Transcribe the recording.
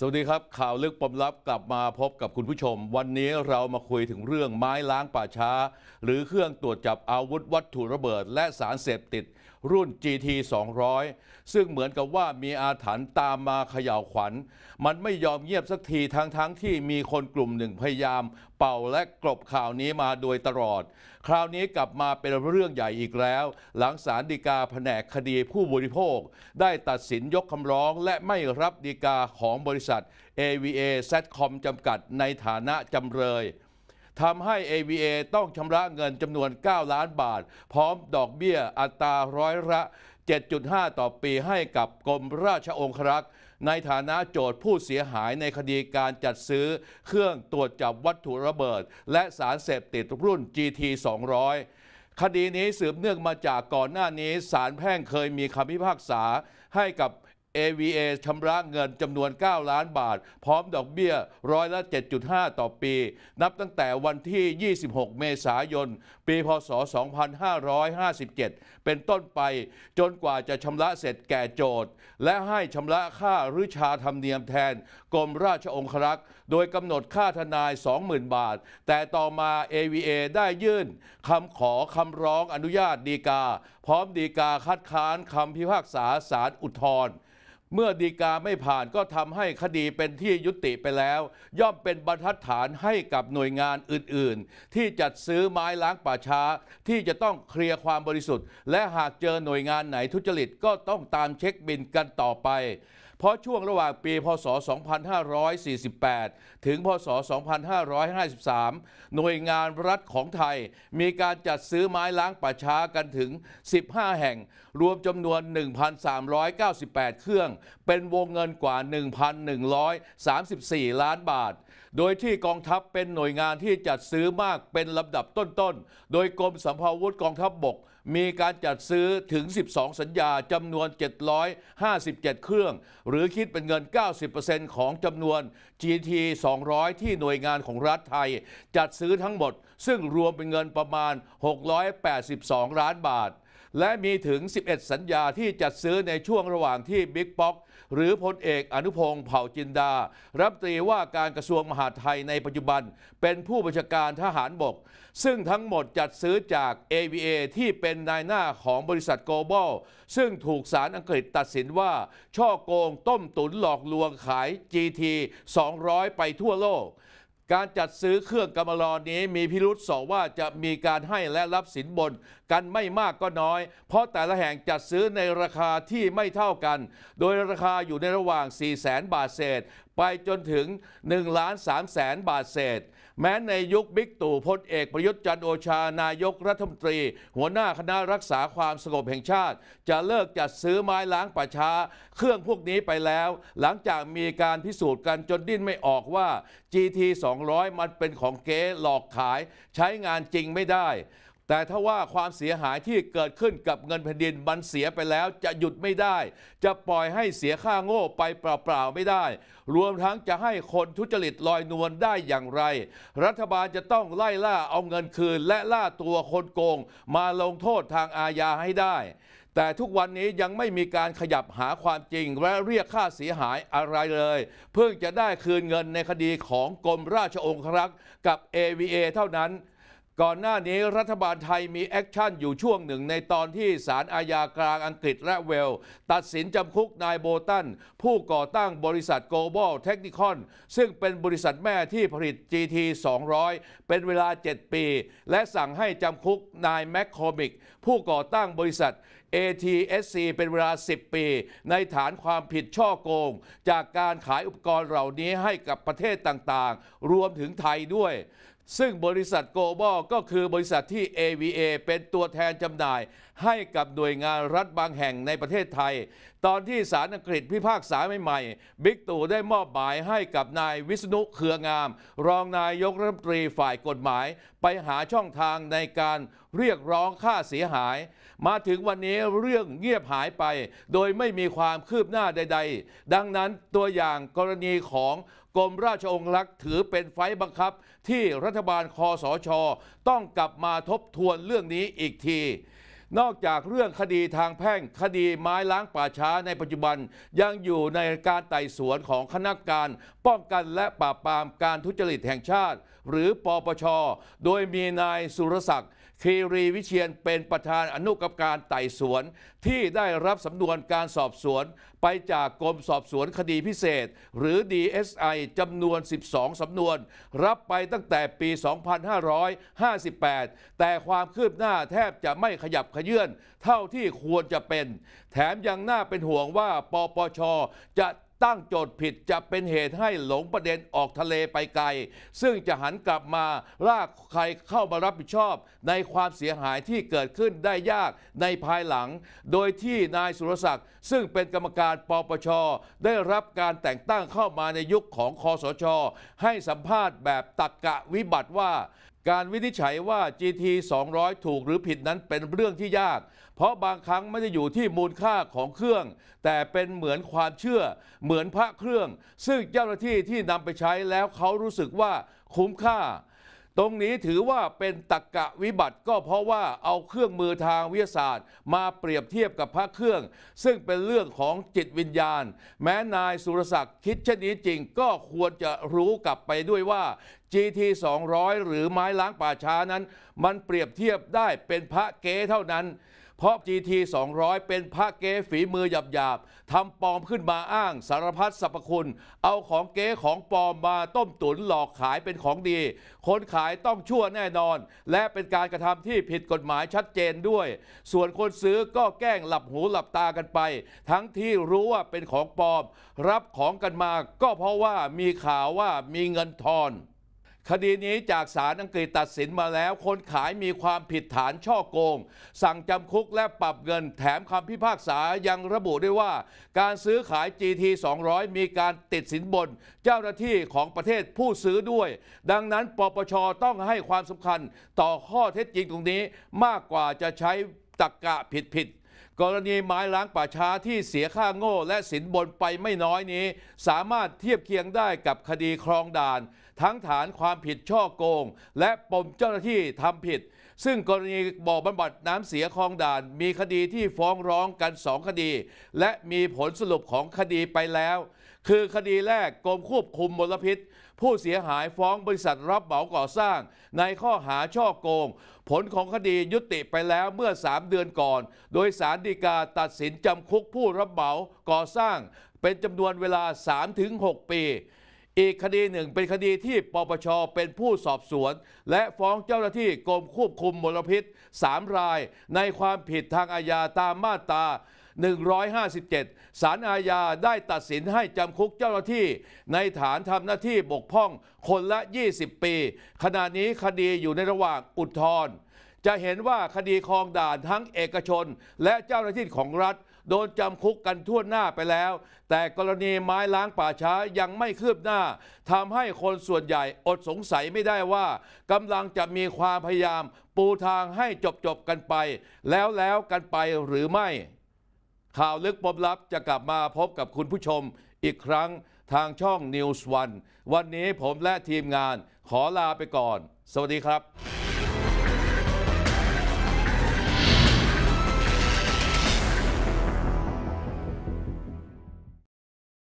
สวัสดีครับ ข่าวลึกปมลับกลับมาพบกับคุณผู้ชม วันนี้เรามาคุยถึงเรื่องไม้ล้างป่าช้า หรือเครื่องตรวจจับอาวุธวัตถุระเบิด และสารเสพติดรุ่น GT 200 ซึ่งเหมือนกับว่ามีอาถรรพ์ตามมาเขย่าวขวัญ มันไม่ยอมเงียบสักทีทั้งทที่มีคนกลุ่มหนึ่งพยายามเป่าและกลบข่าวนี้มาโดยตลอด คราวนี้กลับมาเป็นเรื่องใหญ่อีกแล้ว หลังศาลฎีกาแผนกคดีผู้บริโภค ได้ตัดสินยกคำร้องและไม่รับฎีกาของบริษัท AVA Satcom จำกัดในฐานะจำเลยทำให้ ABA ต้องชำระเงินจำนวน 9 ล้านบาท พร้อมดอกเบี้ยอัตราร้อยละ7.5 ต่อปีให้กับกรมราชองครักษ์ ในฐานะโจทย์ผู้เสียหายในคดีการจัดซื้อเครื่องตรวจจับวัตถุระเบิดและสารเสพติดรุ่น GT 200 คดีนี้สืบเนื่องมาจากก่อนหน้านี้ สารแพ่งเคยมีคำพิพากษาให้กับ AVA ชำระเงินจำนวน 9 ล้านบาท พร้อมดอกเบี้ยร้อยละ 7.5 ต่อปี นับตั้งแต่วันที่ 26 เมษายน ปีพศ 2557 เป็นต้นไป จนกว่าจะชำระเสร็จแก่โจทย์ และให้ชำระค่าหรือชาธรรมเนียมแทนกรมราชองครักษ์ โดยกำหนดค่าทนาย 20,000 บาท แต่ต่อมา AVA ได้ยื่นคำขอคำร้องอนุญาตดีกา พร้อมดีกาคัดค้านคำพิพากษาศาลอุทธรณ์เมื่อดีกาไม่ผ่านก็ทำให้คดีเป็นที่ยุติไปแล้ว ย่อมเป็นบรรทัดฐานให้กับหน่วยงานอื่นๆ ที่จัดซื้อไม้ล้างป่าช้าที่จะต้องเคลียร์ความบริสุทธิ์ และหากเจอหน่วยงานไหนทุจริตก็ต้องตามเช็คบินกันต่อไปเพราะช่วงระหว่างปี พศ 2548 ถึงพศ 2553 หน่วยงานรัฐของไทย มีการจัดซื้อไม้ล้างป่าช้ากันถึง 15 แห่ง รวมจำนวน 1,398 เครื่อง เป็นวงเงินกว่า 1,134 ล้านบาทโดยที่กองทัพเป็นหน่วยงานที่จัดซื้อมากเป็นลำดับต้นๆ โดยกรมสัมภาวุธกองทัพบบก มีการจัดซื้อถึง 12 สัญญาจำนวน 757 เครื่อง หรือคิดเป็นเงิน 90%ของจำนวน GT 200 ที่หน่วยงานของรัฐไทย จัดซื้อทั้งหมด ซึ่งรวมเป็นเงินประมาณ 682 ล้านบาทและมีถึง 11 สัญญาที่จัดซื้อในช่วงระหว่างที่บิ๊กป๊อกหรือพลเอกอนุพงศ์เผ่าจินดา รับตรีว่าการกระทรวงมหาดไทยในปัจจุบัน เป็นผู้บัญชาการทหารบก ซึ่งทั้งหมดจัดซื้อจาก AVA ที่เป็นนายหน้าของบริษัท Global ซึ่งถูกศาลอังกฤษตัดสินว่า ช่อโกงต้มตุ๋นหลอกลวงขาย GT 200 ไปทั่วโลกการจัดซื้อเครื่องกำมะลอนี้มีพิรุษสอว่าจะมีการให้และรับสินบนกันไม่มากก็น้อย เพราะแต่ละแห่งจัดซื้อในราคาที่ไม่เท่ากัน โดยราคาอยู่ในระหว่าง 4 0 0 0 0 0บาทเศษ ไปจนถึง1ล้าน3แสนบาทเศษแม้ในยุคบิ๊กตู่พลเอก ประยุทธ์จันโอชานายกรัฐมนตรี หัวหน้าคณะรักษาความสงบแห่งชาติ จะเลิกจัดซื้อไม้ล้างป่าช้าเครื่องพวกนี้ไปแล้ว หลังจากมีการพิสูจน์กันจนดิ้นไม่ออกว่า GT 200มันเป็นของเก๋หลอกขาย ใช้งานจริงไม่ได้แต่ถ้าว่าความเสียหายที่เกิดขึ้นกับเงินแผ่นดินมันเสียไปแล้วจะหยุดไม่ได้ จะปล่อยให้เสียค่าโง่ไปเปล่าๆไม่ได้ รวมทั้งจะให้คนทุจริตลอยนวลได้อย่างไร รัฐบาลจะต้องไล่ล่าเอาเงินคืนและล่าตัวคนโกง มาลงโทษทางอาญาให้ได้ แต่ทุกวันนี้ยังไม่มีการขยับหาความจริงและเรียกค่าเสียหายอะไรเลยเพิ่งจะได้คืนเงินในคดีของกรมราชองครักษ์กับ AVA เท่านั้นก่อนหน้านี้รัฐบาลไทยมีแอคชั่นอยู่ช่วงหนึ่งในตอนที่ศาลอาญากลางอังกฤษและเวล ตัดสินจำคุกนายโบตัน ผู้ก่อตั้งบริษัท Global Technicon ซึ่งเป็นบริษัทแม่ที่ผลิต GT 200เป็นเวลา 7 ปี และสั่งให้จำคุกนายแมคคอมิกผู้ก่อตั้งบริษัท ATSC เป็นเวลา 10 ปี ในฐานความผิดช่อโกง จากการขายอุปกรณ์เหล่านี้ให้กับประเทศต่างๆ รวมถึงไทยด้วยซึ่งบริษัทโกลบอลก็คือบริษัทที่ AVA เป็นตัวแทนจำหน่าย ให้กับหน่วยงานรัฐบางแห่งในประเทศไทย ตอนที่ศาลอังกฤษพิพากษาใหม่ๆบิ๊กตู่ได้มอบหมายให้กับนายวิษณุเครืองาม รองนายกรัฐมนตรีฝ่ายกฎหมาย ไปหาช่องทางในการเรียกร้องค่าเสียหาย มาถึงวันนี้เรื่องเงียบหายไป โดยไม่มีความคืบหน้าใด ๆ ดังนั้นตัวอย่างกรณีของรมราชองค์ลักษ์ถือเป็นไฟบังคับที่รัฐบาลคอสช ต้องกลับมาทบทวนเรื่องนี้อีกที นอกจากเรื่องคดีทางแพ่งคดีไม้ล้างป่าช้าในปัจจุบัน ยังอยู่ในการไต่สวนของคณะการ ป้องกันและปราบปรามการทุจริตแห่งชาติ หรือปปช โดยมีนายสุรศักดิ์คีรีวิเชียนเป็นประธานอนุกรรมการไต่สวน ที่ได้รับสำนวนการสอบสวน ไปจากกรมสอบสวนคดีพิเศษ หรือ DSI จำนวน 12 สำนวน รับไปตั้งแต่ปี 2558 แต่ความคืบหน้าแทบจะไม่ขยับขยื่นเท่าที่ควรจะเป็น แถมยังน่าเป็นห่วงว่าปปช จะตั้งโจทย์ผิดจะเป็นเหตุให้หลงประเด็นออกทะเลไปไกล ซึ่งจะหันกลับมาลากใครเข้ามารับผิดชอบในความเสียหายที่เกิดขึ้นได้ยากในภายหลัง โดยที่นายสุรศักดิ์ ซึ่งเป็นกรรมการปปช ได้รับการแต่งตั้งเข้ามาในยุคของคอสช ให้สัมภาษณ์แบบตักกะวิบัติว่าการวินิจฉัยว่า GT 200ถูกหรือผิดนั้นเป็นเรื่องที่ยาก เพราะบางครั้งไม่ได้อยู่ที่มูลค่าของเครื่อง แต่เป็นเหมือนความเชื่อเหมือนพระเครื่อง ซึ่งเจ้าหน้าที่ที่นำไปใช้แล้วเขารู้สึกว่าคุ้มค่า ตรงนี้ถือว่าเป็นตักกะวิบัติก็เพราะว่าเอาเครื่องมือทางวิทยาศาสตร์ มาเปรียบเทียบกับพระเครื่อง ซึ่งเป็นเรื่องของจิตวิญญาณ แม้นายสุรศักดิ์คิดเช่นนี้จริงก็ควรจะรู้กลับไปด้วยว่า GT 200 หรือไม้ล้างป่าช้านั้น มันเปรียบเทียบได้เป็นพระเก๋เท่านั้น เพราะ GT 200 เป็นพระเก๋ฝีมือหยาบๆ ทำปลอมขึ้นมาอ้างสารพัดสรรพคุณ เอาของเก๋ของปลอมมาต้มตุ๋นหลอกขายเป็นของดี คนขายต้องชั่วแน่นอน และเป็นการกระทำที่ผิดกฎหมายชัดเจนด้วย ส่วนคนซื้อก็แกล้งหลับหูหลับตากันไป ทั้งที่รู้ว่าเป็นของปลอม รับของกันมาก็เพราะว่ามีข่าวว่ามีเงินทอนคดีนี้จากศาลอังกฤษตัดสินมาแล้ว คนขายมีความผิดฐานช่อโกงสั่งจำคุกและปรับเงินแถมคำพิพากษายังระบุด้วยว่า การซื้อขาย GT 200มีการติดสินบน เจ้าหน้าที่ของประเทศผู้ซื้อด้วย ดังนั้น ปปชต้องให้ความสำคัญ ต่อข้อเท็จจริงตรงนี้มากกว่าจะใช้ตรกกะผิดผิดกรณี ไม้ล้างป่าช้าที่เสียค่าโง่ และสินบนไปไม่น้อยนี้ สามารถเทียบเคียงได้กับคดีคลองด่าน ทั้งฐานความผิดช่อโกง และปมเจ้าหน้าที่ทำผิด ซึ่งกรณีบ่อบำบัดน้ำเสียคลองด่านมีคดีที่ฟ้องร้องกันสองคดี และมีผลสรุปของคดีไปแล้ว คือคดีแรกกรมควบคุมมลพิษผู้เสียหายฟ้องบริษัทรับเหมาก่อสร้างในข้อหาช่อโกง ผลของคดียุติไปแล้วเมื่อ 3 เดือนก่อน โดยสารดีกาตัดสินจำคุกผู้รับเหมาก่อสร้าง เป็นจำนวนเวลา3-6ปี อีกคดีหนึ่งเป็นคดีที่ปปชเป็นผู้สอบสวน และฟ้องเจ้าหน้าที่กรมควบคุมมลพิษ 3 รายในความผิดทางอาญาตามมาตรา157 ศาลอาญาได้ตัดสินให้จำคุกเจ้าหน้าที่ ในฐานทำหน้าที่บกพร่องคนละ 20 ปี ขณะนี้คดีอยู่ในระหว่างอุทธรณ์จะเห็นว่าคดีคลองด่านทั้งเอกชน และเจ้าหน้าที่ของรัฐ โดนจำคุกกันทั่วหน้าไปแล้ว แต่กรณีไม้ล้างป่าช้ายังไม่คืบหน้าทำให้คนส่วนใหญ่อดสงสัยไม่ได้ว่ากำลังจะมีความพยายามปูทางให้จบจบกันไป แล้วแล้วกันไปหรือไม่ข่าวลึกปมลับจะกลับมาพบกับคุณผู้ชมอีกครั้งทางช่อง News One วันนี้ผมและทีมงานขอลาไปก่อน สวัสดีครับ